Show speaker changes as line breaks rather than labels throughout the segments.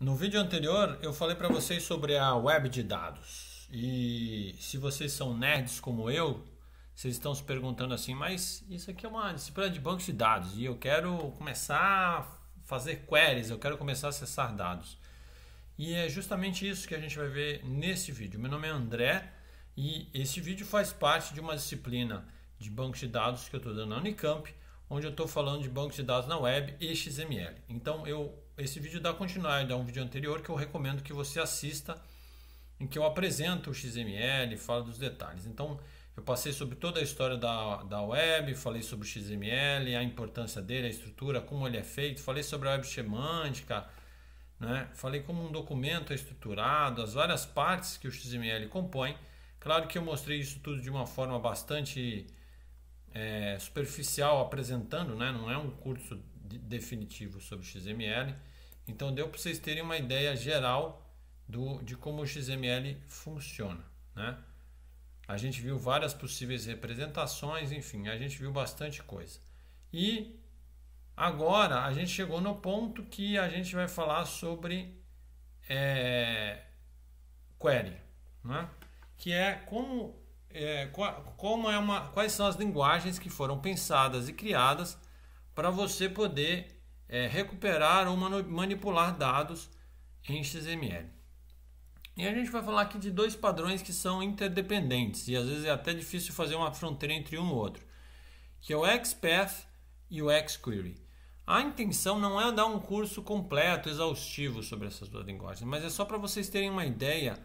No vídeo anterior eu falei para vocês sobre a web de dados. E se vocês são nerds como eu, vocês estão se perguntando assim, mas isso aqui é uma disciplina de banco de dados e eu quero começar a fazer queries, eu quero começar a acessar dados. E é justamente isso que a gente vai ver nesse vídeo. Meu nome é André e esse vídeo faz parte de uma disciplina de bancos de dados que eu estou dando na Unicamp, onde eu estou falando de bancos de dados na web e XML. Então eu esse vídeo dá continuidade a um vídeo anterior que eu recomendo que você assista, em que eu apresento o XML, falo dos detalhes. Então, eu passei sobre toda a história da, da web, falei sobre o XML, a importância dele, a estrutura, como ele é feito, falei sobre a web semântica, né? falei como um documento é estruturado, as várias partes que o XML compõe. Claro que eu mostrei isso tudo de uma forma bastante é, superficial, apresentando, né? não é um curso definitivo sobre XML. Então deu para vocês terem uma ideia geral do, de como o XML funciona. Né? A gente viu várias possíveis representações, enfim, a gente viu bastante coisa. E agora a gente chegou no ponto que a gente vai falar sobre é, query, né? que é como é, como é uma, quais são as linguagens que foram pensadas e criadas para você poder é, recuperar ou manipular dados em XML. E a gente vai falar aqui de dois padrões que são interdependentes e às vezes é até difícil fazer uma fronteira entre um e outro, que é o XPath e o XQuery. A intenção não é dar um curso completo, exaustivo sobre essas duas linguagens, mas é só para vocês terem uma ideia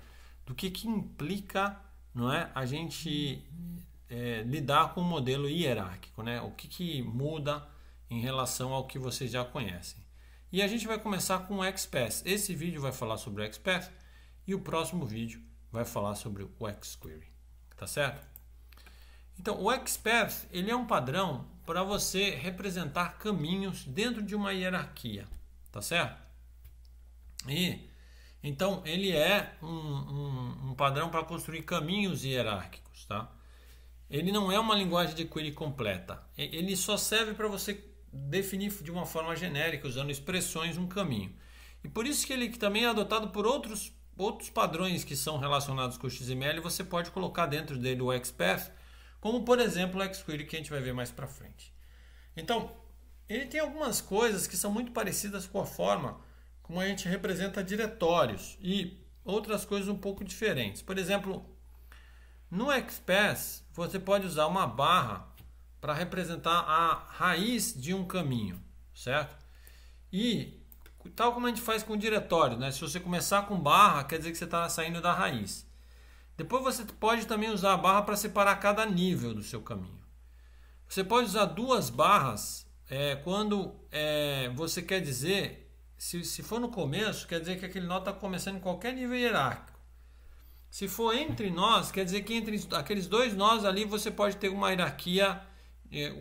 do que, que implica não é, a gente é, lidar com o modelo hierárquico, né? o que, que muda em relação ao que vocês já conhecem. E a gente vai começar com o XPath. Esse vídeo vai falar sobre o XPath e o próximo vídeo vai falar sobre o XQuery, tá certo? Então, o XPath ele é um padrão para você representar caminhos dentro de uma hierarquia, tá certo? E então ele é um, um, um padrão para construir caminhos hierárquicos, tá? Ele não é uma linguagem de query completa. Ele só serve para você definir de uma forma genérica, usando expressões, um caminho. E por isso que ele também é adotado por outros, outros padrões que são relacionados com o XML, você pode colocar dentro dele o XPath, como por exemplo o XQuery que a gente vai ver mais para frente. Então, ele tem algumas coisas que são muito parecidas com a forma como a gente representa diretórios e outras coisas um pouco diferentes. Por exemplo, no XPath você pode usar uma barra para representar a raiz de um caminho, certo? E tal como a gente faz com o diretório, né? Se você começar com barra, quer dizer que você está saindo da raiz. Depois você pode também usar a barra para separar cada nível do seu caminho. Você pode usar duas barras é, quando é, você quer dizer, se, se for no começo, quer dizer que aquele nó está começando em qualquer nível hierárquico. Se for entre nós, quer dizer que entre aqueles dois nós ali você pode ter uma hierarquia é,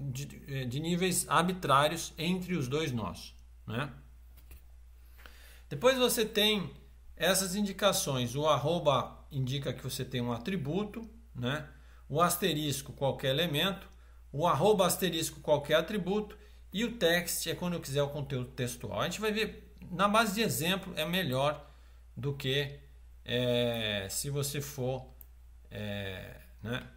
de, de, é, de níveis arbitrários entre os dois nós. Né? Depois você tem essas indicações. O arroba indica que você tem um atributo, né? o asterisco qualquer elemento, o arroba asterisco qualquer atributo e o text é quando eu quiser o conteúdo textual. A gente vai ver na base de exemplo é melhor do que é, se você for é, né,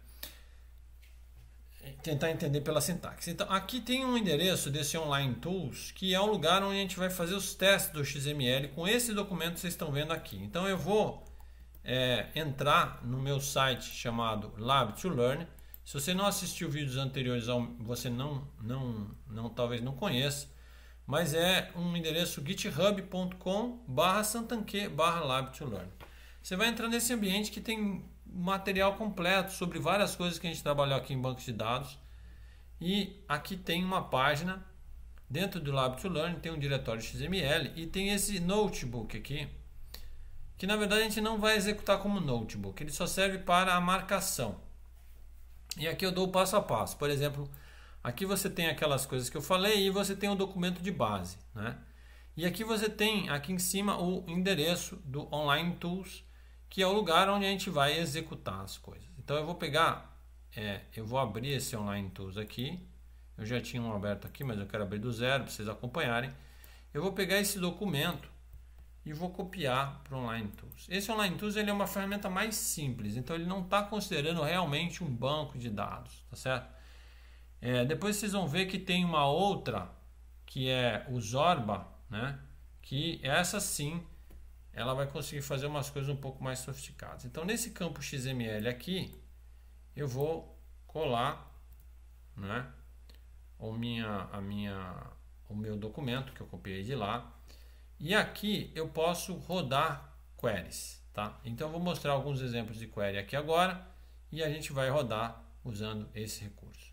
tentar entender pela sintaxe. Então, aqui tem um endereço desse Online Tools, que é o lugar onde a gente vai fazer os testes do XML com esse documento que vocês estão vendo aqui. Então, eu vou é, entrar no meu site chamado Lab to Learn. Se você não assistiu vídeos anteriores, você não, não, não talvez não conheça, mas é um endereço github.com barra santanque barra lab to learn. Você vai entrar nesse ambiente que tem material completo sobre várias coisas que a gente trabalhou aqui em bancos de dados. E aqui tem uma página dentro do Lab to Learn, tem um diretório XML e tem esse notebook aqui, que na verdade a gente não vai executar como notebook, ele só serve para a marcação. E aqui eu dou o passo a passo. Por exemplo, aqui você tem aquelas coisas que eu falei e você tem o documento de base, né? E aqui você tem aqui em cima o endereço do Online Tools que é o lugar onde a gente vai executar as coisas. Então eu vou pegar, é, eu vou abrir esse Online Tools aqui. Eu já tinha um aberto aqui, mas eu quero abrir do zero para vocês acompanharem. Eu vou pegar esse documento e vou copiar para o Online Tools. Esse Online Tools ele é uma ferramenta mais simples, então ele não está considerando realmente um banco de dados, tá certo? É, depois vocês vão ver que tem uma outra que é o Zorba, né? Que essa sim ela vai conseguir fazer umas coisas um pouco mais sofisticadas. Então, nesse campo XML aqui, eu vou colar né, o, minha, a minha, o meu documento que eu copiei de lá. E aqui eu posso rodar queries. Tá? Então, eu vou mostrar alguns exemplos de query aqui agora e a gente vai rodar usando esse recurso.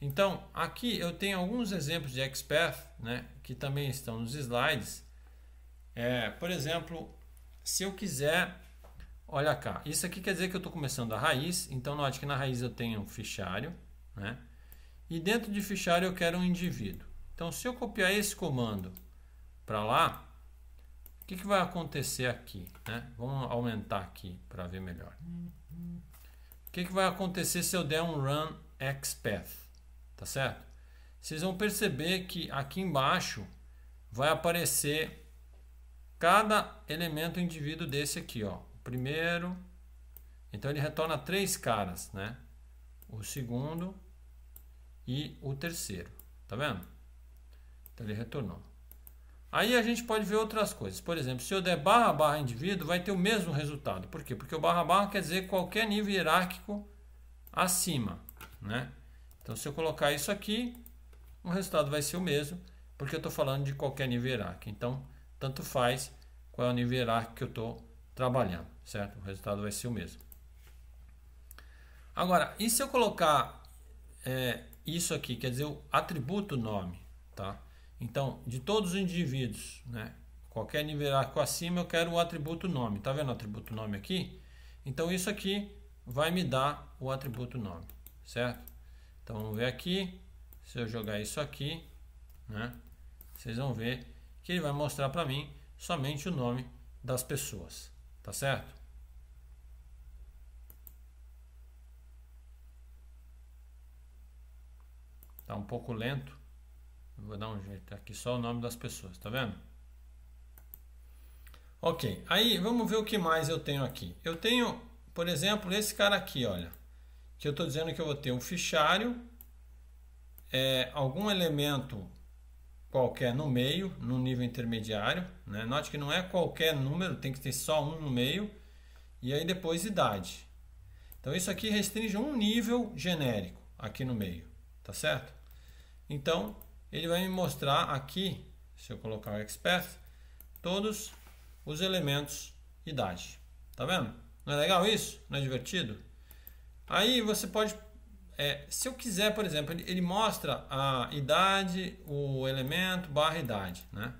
Então, aqui eu tenho alguns exemplos de XPath né, que também estão nos slides é, por exemplo, se eu quiser, olha cá, isso aqui quer dizer que eu estou começando a raiz, então note que na raiz eu tenho um fichário, né? E dentro de fichário eu quero um indivíduo. Então, se eu copiar esse comando para lá, o que, que, vai acontecer aqui? Né? Vamos aumentar aqui para ver melhor. O que, que vai acontecer se eu der um run xpath? Tá certo? Vocês vão perceber que aqui embaixo vai aparecer cada elemento indivíduo desse aqui, ó. O primeiro, então ele retorna três caras, né? O segundo e o terceiro, tá vendo? Então ele retornou. Aí a gente pode ver outras coisas. Por exemplo, se eu der barra barra indivíduo, vai ter o mesmo resultado. Por quê? Porque o barra barra quer dizer qualquer nível hierárquico acima, né? Então se eu colocar isso aqui, o resultado vai ser o mesmo, porque eu estou falando de qualquer nível hierárquico. Então tanto faz qual é o nível hierárquico que eu estou trabalhando, certo? O resultado vai ser o mesmo. Agora, e se eu colocar é, isso aqui, quer dizer, o atributo nome, tá? Então, de todos os indivíduos, né? Qualquer nível hierárquico acima, eu quero o atributo nome. Tá vendo o atributo nome aqui? Então, isso aqui vai me dar o atributo nome, certo? Então, vamos ver aqui. Se eu jogar isso aqui, né? Vocês vão ver que ele vai mostrar para mim somente o nome das pessoas, tá certo? Tá um pouco lento. Vou dar um jeito aqui só o nome das pessoas, tá vendo? Ok, aí vamos ver o que mais eu tenho aqui. Eu tenho, por exemplo, esse cara aqui, olha, que eu estou dizendo que eu vou ter um fichário, é, algum elemento qualquer no meio, no nível intermediário. Né? Note que não é qualquer número, tem que ter só um no meio. E aí depois idade. Então isso aqui restringe um nível genérico aqui no meio, tá certo? Então ele vai me mostrar aqui, se eu colocar o expert, todos os elementos idade. Tá vendo? Não é legal isso? Não é divertido? Aí você pode é, se eu quiser, por exemplo, ele, ele, mostra a idade, o elemento, barra idade, né?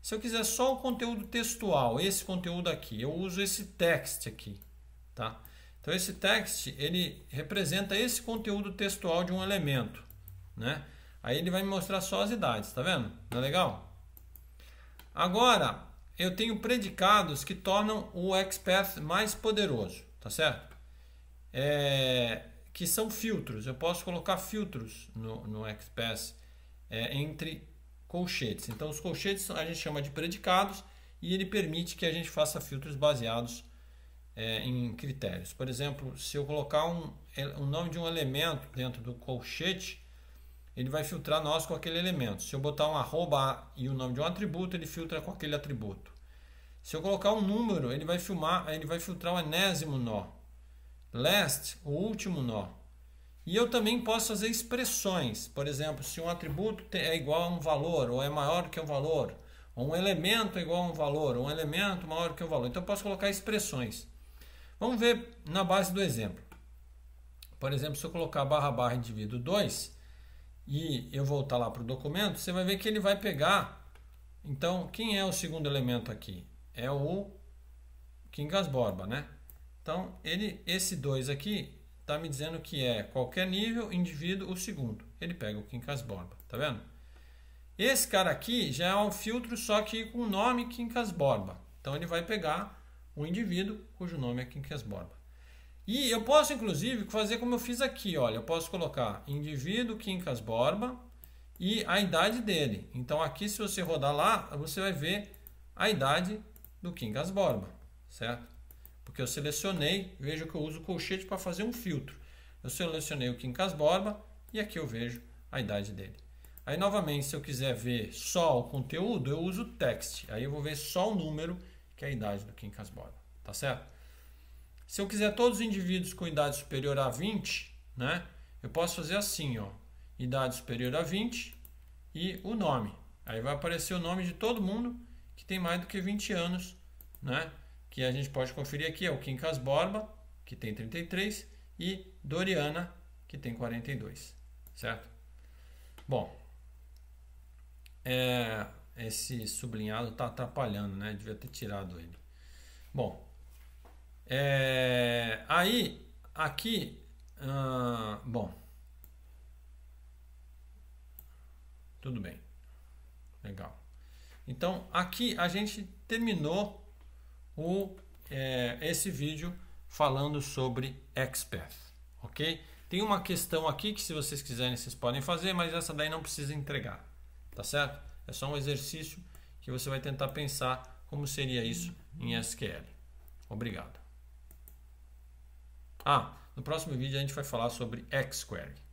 Se eu quiser só o conteúdo textual, esse conteúdo aqui, eu uso esse text aqui, tá? Então esse text, ele representa esse conteúdo textual de um elemento, né? Aí ele vai me mostrar só as idades, tá vendo? Não é legal? Agora, eu tenho predicados que tornam o XPath mais poderoso, tá certo? É, que são filtros. Eu posso colocar filtros no, no XPath é, entre colchetes. Então, os colchetes a gente chama de predicados e ele permite que a gente faça filtros baseados é, em critérios. Por exemplo, se eu colocar um, o é, nome de um elemento dentro do colchete, ele vai filtrar nós com aquele elemento. Se eu botar um arroba e o nome de um atributo, ele filtra com aquele atributo. Se eu colocar um número, ele vai filmar, ele vai filtrar o um enésimo nó last, o último nó. E eu também posso fazer expressões, por exemplo, se um atributo é igual a um valor, ou é maior que o um valor, ou um elemento é igual a um valor, ou um elemento maior que o um valor. Então eu posso colocar expressões. Vamos ver na base do exemplo. Por exemplo, se eu colocar barra barra indivíduo 2 e eu voltar lá para o documento, você vai ver que ele vai pegar. Então, quem é o segundo elemento aqui? É o Kingas Borba, né? Então, ele, esse 2 aqui está me dizendo que é qualquer nível, indivíduo, o segundo. Ele pega o Quincas Borba, tá vendo? Esse cara aqui já é um filtro, só que com o nome Quincas Borba. Então, ele vai pegar o indivíduo cujo nome é Quincas Borba. E eu posso, inclusive, fazer como eu fiz aqui. Olha, eu posso colocar indivíduo Quincas Borba e a idade dele. Então, aqui, se você rodar lá, você vai ver a idade do Quincas Borba, certo? que eu selecionei, vejo que eu uso o colchete para fazer um filtro. Eu selecionei o Quincas Borba e aqui eu vejo a idade dele. Aí novamente, se eu quiser ver só o conteúdo, eu uso o text. Aí eu vou ver só o número, que é a idade do Quincas Borba, tá certo? Se eu quiser todos os indivíduos com idade superior a 20, né? Eu posso fazer assim, ó. Idade superior a 20 e o nome. Aí vai aparecer o nome de todo mundo que tem mais do que 20 anos, né? que a gente pode conferir aqui é o Quincas Borba, que tem 33, e Doriana, que tem 42, certo? Bom, é, esse sublinhado está atrapalhando, né? Devia ter tirado ele. Bom, é, aí, aqui, hum, bom, tudo bem, legal. Então, aqui a gente terminou o, é, esse vídeo falando sobre XPath, ok? Tem uma questão aqui que se vocês quiserem vocês podem fazer, mas essa daí não precisa entregar, tá certo? É só um exercício que você vai tentar pensar como seria isso em SQL. Obrigado. Ah, no próximo vídeo a gente vai falar sobre XQuery.